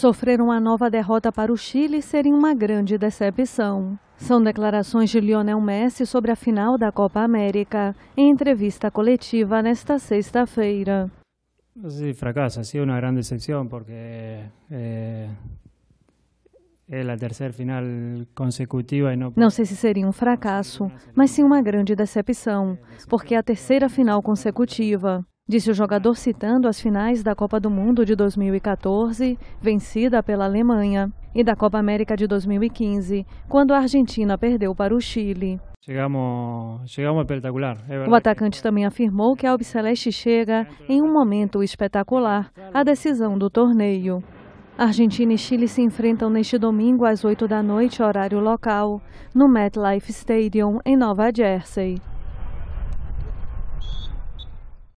Sofrer uma nova derrota para o Chile seria uma grande decepção. São declarações de Lionel Messi sobre a final da Copa América, em entrevista coletiva nesta sexta-feira. sei se ha sido é uma grande decepção porque eh, é a terceira final consecutiva e não. Não sei se seria um fracasso, mas sim uma grande decepção, porque é a terceira final consecutiva. Disse o jogador citando as finais da Copa do Mundo de 2014, vencida pela Alemanha, e da Copa América de 2015, quando a Argentina perdeu para o Chile. Chegamos, chegamos espetacular. É o atacante também afirmou que a Albiceleste chega em um momento espetacular, a decisão do torneio. Argentina e Chile se enfrentam neste domingo às 8 da noite, horário local, no MetLife Stadium, em Nova Jersey.